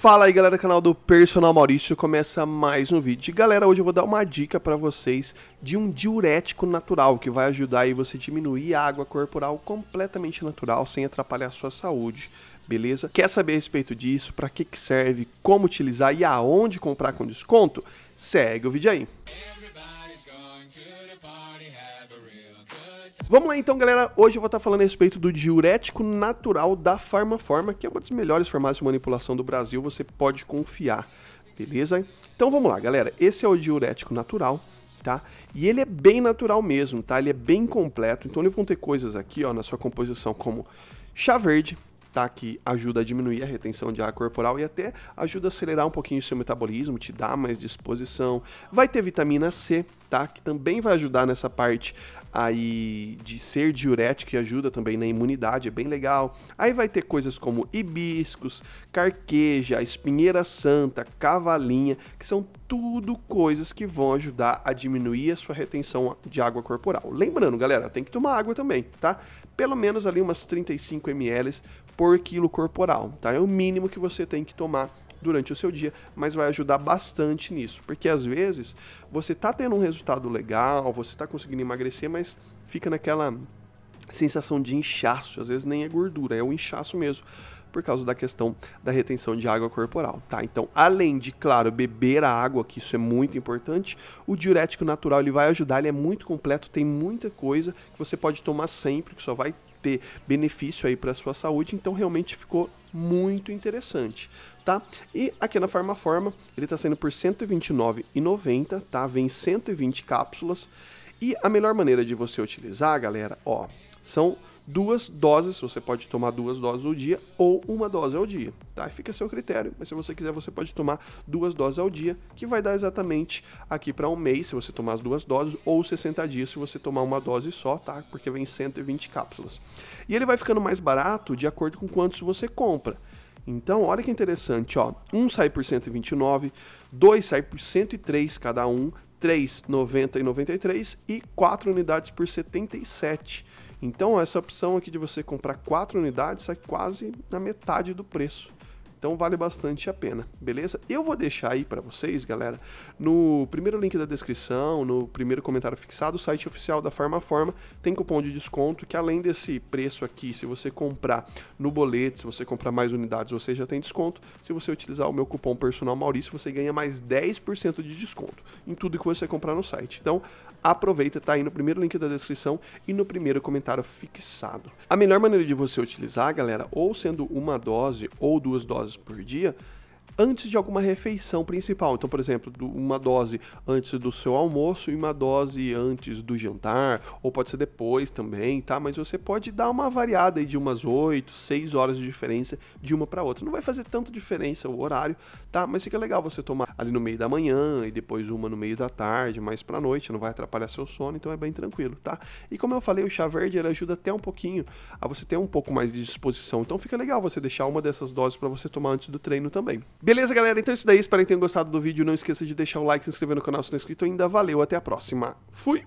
Fala aí galera, canal do Personal Maurício, começa mais um vídeo. galera, hoje eu vou dar uma dica para vocês de um diurético natural que vai ajudar aí você a diminuir a água corporal completamente natural, sem atrapalhar a sua saúde, beleza? Quer saber a respeito disso, para que que serve, como utilizar e aonde comprar com desconto? Segue o vídeo aí. Vamos lá então, galera. Hoje eu vou estar falando a respeito do diurético natural da Farmaforma, que é uma das melhores farmácias de manipulação do Brasil, você pode confiar, beleza? Então vamos lá, galera. Esse é o diurético natural, tá? E ele é bem natural mesmo, tá? Ele é bem completo. Então eles vão ter coisas aqui, ó, na sua composição como chá verde, tá? Que ajuda a diminuir a retenção de água corporal e até ajuda a acelerar um pouquinho o seu metabolismo, te dá mais disposição. Vai ter vitamina C, tá? Que também vai ajudar nessa parte aí de ser diurético que ajuda também na imunidade, é bem legal. Aí vai ter coisas como hibiscos, carqueja, espinheira santa, cavalinha, que são tudo coisas que vão ajudar a diminuir a sua retenção de água corporal. Lembrando, galera, tem que tomar água também, tá? Pelo menos ali umas 35 ml por quilo corporal, tá? É o mínimo que você tem que tomar durante o seu dia, mas vai ajudar bastante nisso, porque às vezes você tá tendo um resultado legal, você tá conseguindo emagrecer, mas fica naquela sensação de inchaço, às vezes nem é gordura, é o inchaço mesmo por causa da questão da retenção de água corporal, tá? Então, além de, claro, beber a água, que isso é muito importante, o diurético natural ele vai ajudar, ele é muito completo, tem muita coisa que você pode tomar sempre, que só vai ter benefício aí para sua saúde, então realmente ficou muito interessante, tá? E aqui na Farmaforma, ele está saindo por R$ 129,90, tá? Vem 120 cápsulas. E a melhor maneira de você utilizar, galera, ó, são duas doses, você pode tomar duas doses ao dia ou uma dose ao dia, tá? Fica a seu critério, mas se você quiser, você pode tomar duas doses ao dia, que vai dar exatamente aqui para um mês, se você tomar as duas doses, ou 60 dias se você tomar uma dose só, tá? Porque vem 120 cápsulas. E ele vai ficando mais barato de acordo com quantos você compra. Então, olha que interessante, ó. Um sai por 129, dois sai por 103 cada um, 3,90 e 93 e 4 unidades por 77. Então essa opção aqui de você comprar 4 unidades sai é quase na metade do preço. Então vale bastante a pena, beleza? Eu vou deixar aí para vocês, galera, no primeiro link da descrição, no primeiro comentário fixado, o site oficial da Farmaforma tem cupom de desconto que além desse preço aqui, se você comprar no boleto, se você comprar mais unidades, você já tem desconto. Se você utilizar o meu cupom personal Maurício, você ganha mais 10% de desconto em tudo que você comprar no site. Então, aproveita, tá aí no primeiro link da descrição e no primeiro comentário fixado. A melhor maneira de você utilizar, galera, ou sendo uma dose ou duas doses casos por dia, antes de alguma refeição principal. Então, por exemplo, uma dose antes do seu almoço e uma dose antes do jantar, ou pode ser depois também, tá? Mas você pode dar uma variada aí de umas 8, 6 horas de diferença de uma para outra. Não vai fazer tanta diferença o horário, tá? Mas fica legal você tomar ali no meio da manhã e depois uma no meio da tarde, mais para noite, não vai atrapalhar seu sono, então é bem tranquilo, tá? E como eu falei, o chá verde ele ajuda até um pouquinho a você ter um pouco mais de disposição. Então fica legal você deixar uma dessas doses para você tomar antes do treino também. Beleza, galera? Então é isso daí. Espero que tenham gostado do vídeo. Não esqueça de deixar o like, se inscrever no canal se não é inscrito ainda. Valeu, até a próxima. Fui!